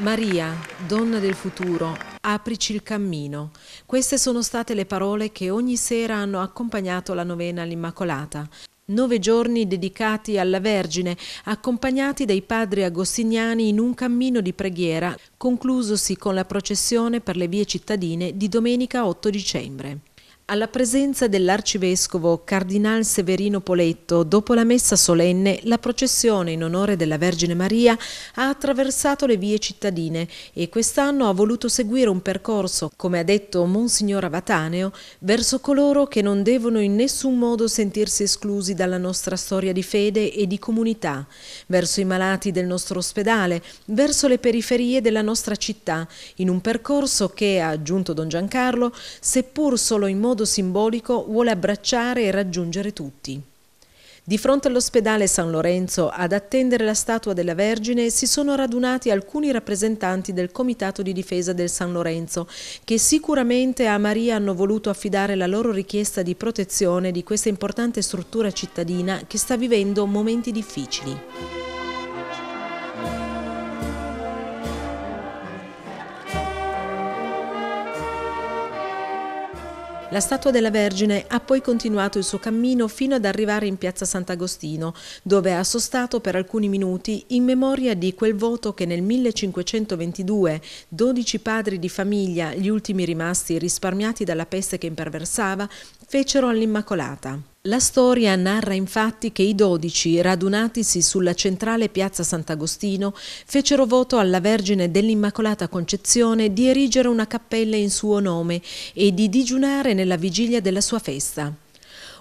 Maria, donna del futuro, aprici il cammino. Queste sono state le parole che ogni sera hanno accompagnato la novena all'Immacolata. Nove giorni dedicati alla Vergine, accompagnati dai padri agostiniani in un cammino di preghiera, conclusosi con la processione per le vie cittadine di domenica 8 dicembre. Alla presenza dell'arcivescovo Cardinal Severino Poletto, dopo la messa solenne, la processione in onore della Vergine Maria ha attraversato le vie cittadine e quest'anno ha voluto seguire un percorso, come ha detto Monsignor Avataneo, verso coloro che non devono in nessun modo sentirsi esclusi dalla nostra storia di fede e di comunità, verso i malati del nostro ospedale, verso le periferie della nostra città, in un percorso che, ha aggiunto Don Giancarlo, seppur solo in modo modo simbolico vuole abbracciare e raggiungere tutti. Di fronte all'ospedale San Lorenzo, ad attendere la statua della Vergine, si sono radunati alcuni rappresentanti del Comitato di difesa del San Lorenzo, che sicuramente a Maria hanno voluto affidare la loro richiesta di protezione di questa importante struttura cittadina che sta vivendo momenti difficili. La statua della Vergine ha poi continuato il suo cammino fino ad arrivare in piazza Sant'Agostino, dove ha sostato per alcuni minuti in memoria di quel voto che nel 1522 12 padri di famiglia, gli ultimi rimasti risparmiati dalla peste che imperversava, fecero all'Immacolata. La storia narra infatti che i dodici, radunatisi sulla centrale piazza Sant'Agostino, fecero voto alla Vergine dell'Immacolata Concezione di erigere una cappella in suo nome e di digiunare nella vigilia della sua festa.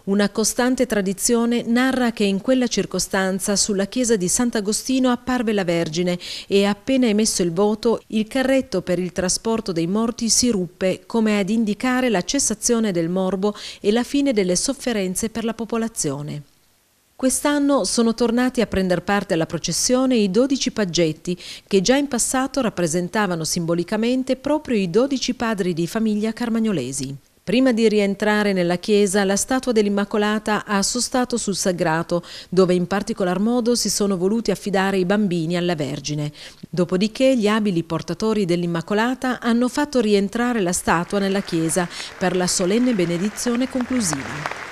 Una costante tradizione narra che in quella circostanza sulla chiesa di Sant'Agostino apparve la Vergine e appena emesso il voto il carretto per il trasporto dei morti si ruppe come ad indicare la cessazione del morbo e la fine delle sofferenze per la popolazione. Quest'anno sono tornati a prender parte alla processione i dodici paggetti che già in passato rappresentavano simbolicamente proprio i dodici padri di famiglia carmagnolesi. Prima di rientrare nella chiesa, la statua dell'Immacolata ha assostato sul sagrato, dove in particolar modo si sono voluti affidare i bambini alla Vergine. Dopodiché gli abili portatori dell'Immacolata hanno fatto rientrare la statua nella chiesa per la solenne benedizione conclusiva.